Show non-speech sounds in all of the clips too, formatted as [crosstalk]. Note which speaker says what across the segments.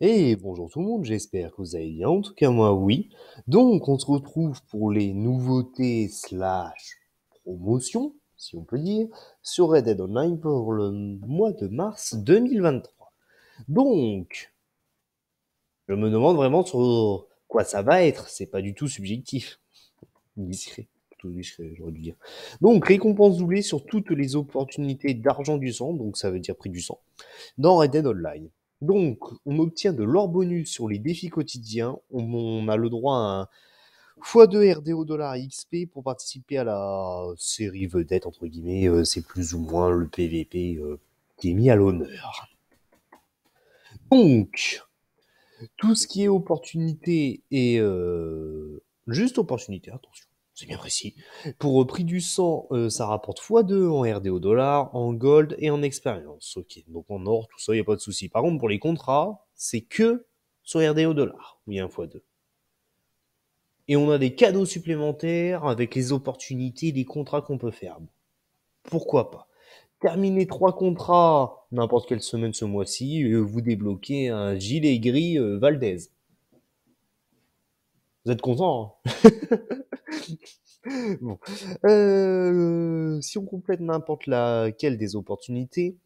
Speaker 1: Et bonjour tout le monde, j'espère que vous allez bien, en tout cas moi oui. Donc on se retrouve pour les nouveautés slash promotions, si on peut dire, sur Red Dead Online pour le mois de mars 2023. Donc, je me demande vraiment sur quoi ça va être, c'est pas du tout subjectif. Discret, plutôt discret j'aurais dû dire. Donc récompense doublée sur toutes les opportunités d'argent du sang, donc ça veut dire prix du sang, dans Red Dead Online. Donc, on obtient de l'or bonus sur les défis quotidiens. On, a le droit à un x2 RDO XP pour participer à la série vedette, entre guillemets. Euh, c'est plus ou moins le PVP euh, qui est mis à l'honneur. Donc, tout ce qui est opportunité et euh, juste opportunité, attention. C'est bien précis. Pour euh, prix du sang, euh, ça rapporte x2 en RDO au dollar, en gold et en expérience. Ok, donc en or, tout ça, il n'y a pas de souci. Par contre, pour les contrats, c'est que sur RDO au dollar, Oui, un x2. Et on a des cadeaux supplémentaires avec les opportunités les contrats qu'on peut faire. Pourquoi pas Terminez trois contrats n'importe quelle semaine ce mois-ci, euh, vous débloquez un gilet gris Valdez. Vous êtes content hein. [laughs] euh, Si on complète n'importe laquelle des opportunités.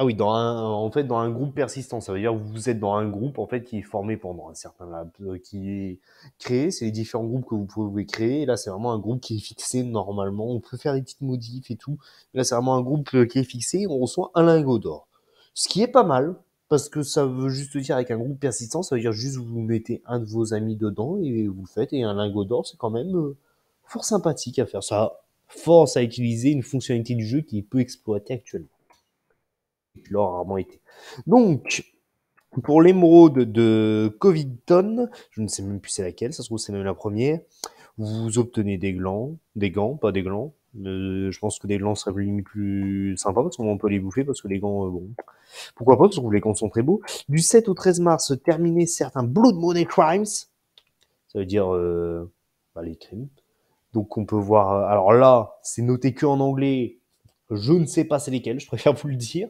Speaker 1: Ah oui, dans en fait, dans un groupe persistant, ça veut dire que vous êtes dans un groupe en fait qui est formé pendant un certain euh, qui est créé. C'est les différents groupes que vous pouvez créer. là, c'est vraiment un groupe qui est fixé normalement. On peut faire des petites modifs et tout. là, c'est vraiment un groupe euh, qui est fixé. On reçoit un lingot d'or, ce qui est pas mal parce que ça veut juste dire avec un groupe persistant, ça veut dire juste vous mettez un de vos amis dedans et vous faites. Et un lingot d'or, c'est quand même euh, fort sympathique à faire. Ça force à utiliser une fonctionnalité du jeu qui est peu exploitée actuellement. Qui rarement été. Donc, pour l'émeraude de Covington, je ne sais même plus c'est laquelle, ça se trouve c'est même la première, vous obtenez des glands, des gants, pas des glands, je pense que des lans seraient plus, plus sympas parce qu'on peut les bouffer parce que les gants, euh, bon, pourquoi pas parce que les gants sont très beaux. Du 7 au 13 mars, terminer certains Blood Money Crimes, ça veut dire euh, bah, les crimes. Donc on peut voir. Euh, alors là, c'est noté que en anglais. Je ne sais pas c'est lesquels, [laughs] je préfère vous le dire.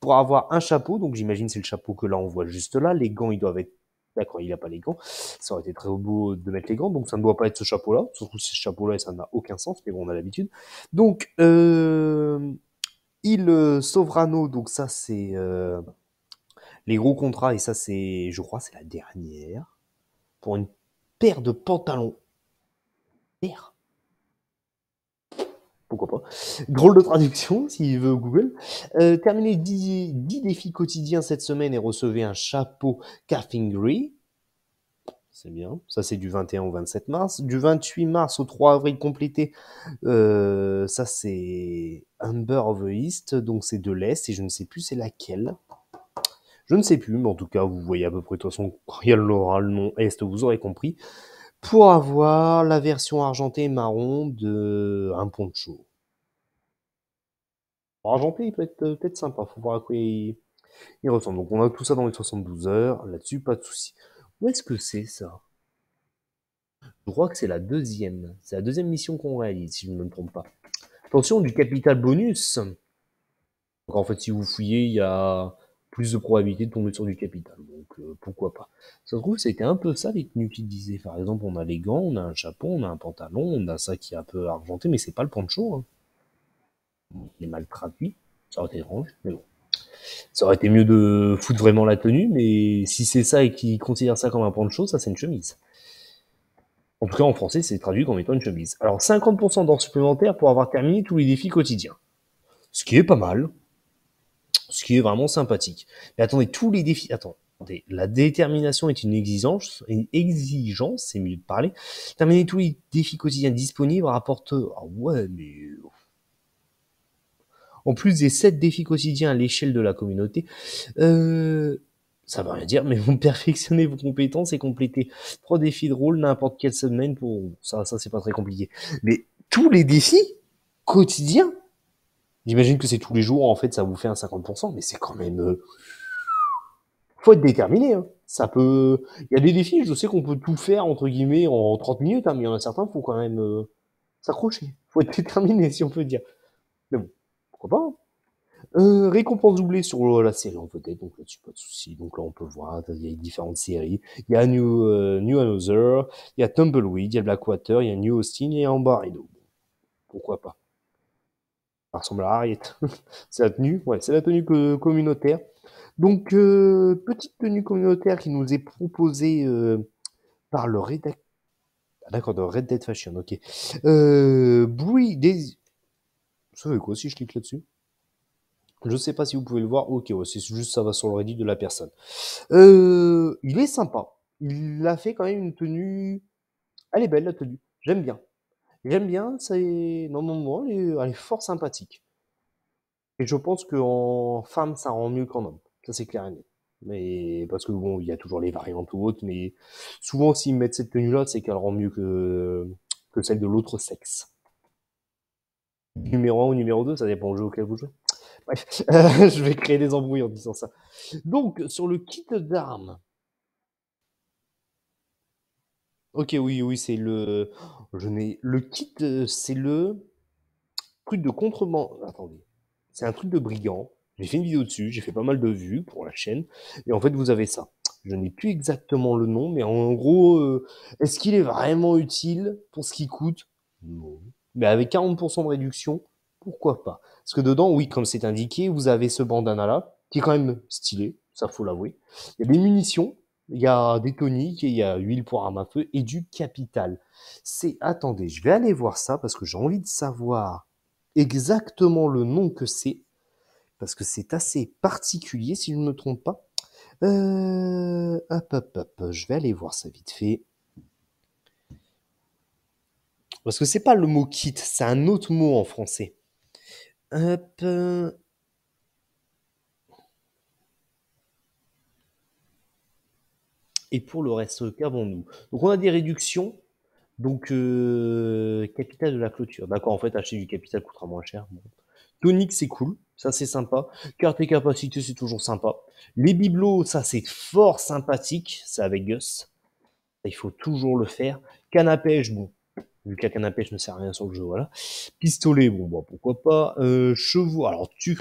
Speaker 1: Pour avoir un chapeau, donc j'imagine c'est le chapeau que là on voit juste là. Les gants, ils doivent être D'accord, il n'a pas les gants. Ça aurait été très beau de mettre les gants, donc ça ne doit pas être ce chapeau-là. Surtout ce chapeau-là, ça n'a aucun sens, mais bon, on a l'habitude. Donc, euh, il il euh, Sovrano, donc ça, c'est euh, les gros contrats, et ça, c'est, je crois, c'est la dernière. Pour une paire de pantalons. Paire pourquoi pas. Drôle de traduction, [laughs] s'il veut Google. Euh, terminez 10, défis quotidiens cette semaine et recevez un chapeau Caffingry. C'est bien. Ça, c'est du 21 au 27 mars. Du 28 mars au 3 avril complété, euh, ça, c'est Humber of the East. Donc, c'est de l'Est et je ne sais plus c'est laquelle. Je ne sais plus, mais en tout cas, vous voyez à peu près, de toute façon, quand il y le nom Est, vous aurez compris pour avoir la version argentée marron de un poncho. Argenté, il peut être euh, peut-être sympa, faut voir à quoi il, ressemble. Donc on a tout ça dans les 72 heures, là-dessus pas de souci. Où est-ce que c'est ça Je crois que c'est la deuxième, c'est la deuxième mission qu'on réalise, si je ne me trompe pas. Attention du capital bonus. en fait, si vous fouillez, il y a plus de probabilité de tomber sur du capital. Donc euh, pourquoi pas. Ça se trouve, c'était un peu ça les tenues qu'ils Par exemple, on a les gants, on a un chapeau, on a un pantalon, on a ça qui est un peu argenté, mais c'est pas le pancho. Hein. il est mal traduit, ça aurait été étrange, mais bon. Ça aurait été mieux de foutre vraiment la tenue, mais si c'est ça et qu'ils considèrent ça comme un poncho, ça c'est une chemise. En tout cas, en français, c'est traduit comme étant une chemise. Alors, 50% d'or supplémentaire pour avoir terminé tous les défis quotidiens. Ce qui est pas mal, ce qui est vraiment sympathique. Mais attendez, tous les défis. Attendez, la détermination est une exigence, une exigence, c'est mieux de parler. Terminer tous les défis quotidiens disponibles rapporte. Ah ouais, mais. Oh. En plus des sept défis quotidiens à l'échelle de la communauté, euh, ça veut rien dire, mais vous perfectionnez vos compétences et complétez trois défis de rôle n'importe quelle semaine pour. Ça, ça c'est pas très compliqué. Mais tous les défis quotidiens J'imagine que c'est tous les jours, en fait, ça vous fait un 50%, mais c'est quand même. Euh, faut être déterminé. Hein. Ça peut. Il y a des défis, je sais qu'on peut tout faire, entre guillemets, en 30 minutes, hein, mais il y en a certains, faut quand même euh, s'accrocher. Faut être [laughs] déterminé, si on peut dire. Mais bon, pourquoi pas hein. euh, récompense doublée sur la série en être donc là-dessus pas de souci. Donc là on peut voir, il y a différentes séries. Il y a New, New Another, il y a Tumbleweed, il y a Blackwater, il y a New Austin et il y a Pourquoi pas ressemble à Ariette. [laughs] c'est la tenue, ouais, c'est la tenue communautaire. Donc, euh, petite tenue communautaire qui nous est proposée euh, par le rédacteur. Ah, d'accord, de Red Dead Fashion, ok. Euh, bruit des. quoi si je clique là-dessus Je sais pas si vous pouvez le voir. Ok, c'est juste ça va sur le Reddit de la personne. Euh, il est sympa. Il a fait quand même une tenue. Elle est belle la tenue. J'aime bien. J'aime bien, c'est non, elle est, elle est fort sympathique. Et je pense qu'en femme, ça rend mieux qu'en homme. Ça, c'est clair et net. Mais parce que bon, il y a toujours les variantes ou autres, mais souvent, s'ils mettent cette tenue-là, c'est qu'elle rend mieux que, que celle de l'autre sexe. Numéro 1 ou numéro 2, ça dépend du jeu auquel vous jouez. Bref, [laughs] je vais créer des embrouilles en disant ça. Donc, sur le kit d'armes, Ok, oui, oui, c'est le. Je n'ai. Le kit, euh, c'est le truc de contrebande. Attendez. C'est un truc de brigand. J'ai fait une vidéo dessus, j'ai fait pas mal de vues pour la chaîne. Et en fait, vous avez ça. Je n'ai plus exactement le nom, mais en gros, euh, est-ce qu'il est vraiment utile pour ce qui coûte Non. Mais avec 40% de réduction, pourquoi pas Parce que dedans, oui, comme c'est indiqué, vous avez ce bandana là, qui est quand même stylé, ça faut l'avouer. Il y a des munitions il y a des toniques, et il y a huile pour arme à feu et du capital. C'est, attendez, je vais aller voir ça parce que j'ai envie de savoir exactement le nom que c'est. Parce que c'est assez particulier si je ne me trompe pas. Euh, hop, hop, hop, je vais aller voir ça vite fait. Parce que c'est pas le mot kit, c'est un autre mot en français. Hop, euh, Et pour le reste, qu'avons-nous Donc on a des réductions. Donc euh, capital de la clôture. D'accord, en fait, acheter du capital coûtera moins cher. tonique Tonic, c'est cool. Ça, c'est sympa. Carte et capacité, c'est toujours sympa. Les bibelots, ça, c'est fort sympathique. C'est avec Gus. Il faut toujours le faire. canapé je bon, vu que la ne sert à rien sur le jeu, voilà. Pistolet, bon, bah, pourquoi pas. Euh, chevaux, alors tu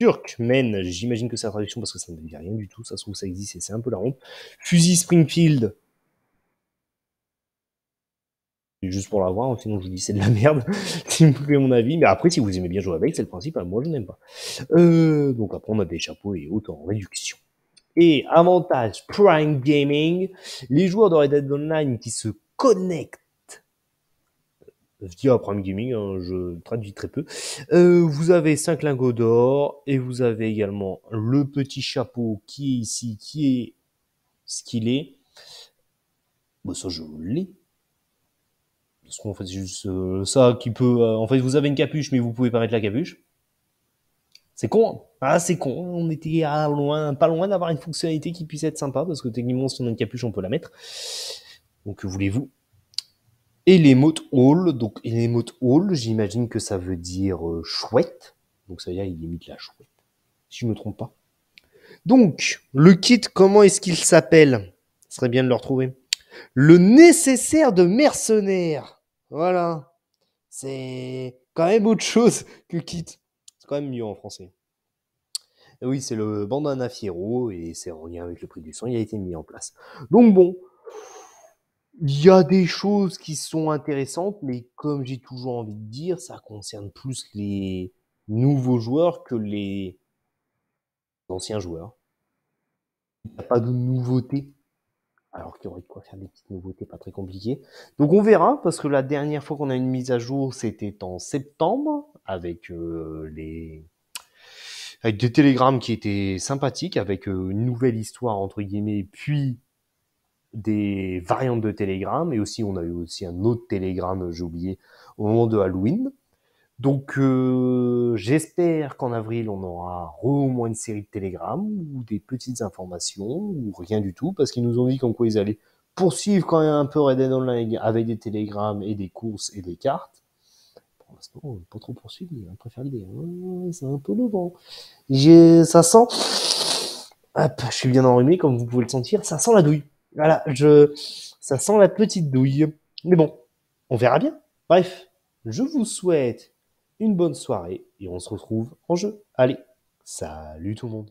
Speaker 1: Turkmen, J'imagine que c'est la traduction parce que ça ne dit rien du tout. Ça se trouve, ça existe et c'est un peu la honte. Fusil Springfield. Juste pour l'avoir, sinon je vous dis c'est de la merde, c'est [laughs] mon avis. Mais après, si vous aimez bien jouer avec, c'est le principe, moi je n'aime pas. Euh, donc après, on a des chapeaux et autres en réduction. Et avantage Prime Gaming, les joueurs de Red Dead Online qui se connectent via Prime Gaming, hein, je traduis très peu. Euh, vous avez 5 lingots d'or et vous avez également le petit chapeau qui est ici, qui est ce qu'il est. Bon, ça je l'ai. Parce qu'en fait c'est juste euh, ça qui peut... Euh, en fait vous avez une capuche mais vous pouvez pas mettre la capuche. C'est con. Hein. Ah, c'est con. On était loin, pas loin d'avoir une fonctionnalité qui puisse être sympa parce que techniquement, si on a une capuche, on peut la mettre. Donc, voulez-vous et les de Hall. Donc, de Hall, j'imagine que ça veut dire euh, chouette. Donc, ça veut dire il imite la chouette, si je ne me trompe pas. Donc, le kit, comment est-ce qu'il s'appelle Ce serait bien de le retrouver. Le nécessaire de mercenaire. Voilà. C'est quand même autre chose que kit. C'est quand même mieux en français. oui, c'est le bandana fiero et c'est en lien avec le prix du sang. Il a été mis en place. Donc, bon, il y a des choses qui sont intéressantes, mais comme j'ai toujours envie de dire, ça concerne plus les nouveaux joueurs que les anciens joueurs. Il n'y a pas de nouveautés alors qu'il y aurait de quoi faire des petites nouveautés pas très compliquées. Donc on verra, parce que la dernière fois qu'on a une mise à jour, c'était en septembre, avec euh, les avec des télégrammes qui étaient sympathiques, avec euh, une nouvelle histoire entre guillemets, puis des variantes de Telegram et aussi on a eu aussi un autre Telegram, j'ai oublié, au moment de Halloween. Donc euh, j'espère qu'en avril on aura au moins une série de Telegram ou des petites informations ou rien du tout parce qu'ils nous ont dit qu'en quoi ils allaient poursuivre quand a un peu Red Dead Online avec des télégrammes et des courses et des cartes. Pour l'instant, on pas trop poursuivre, hein, on préfère l'idée. Hein, c'est un peu le vent. Ça sent. Hop, je suis bien enrhumé, comme vous pouvez le sentir, ça sent la douille. Voilà, je, ça sent la petite douille. Mais bon, on verra bien. Bref, je vous souhaite une bonne soirée et on se retrouve en jeu. Allez, salut tout le monde.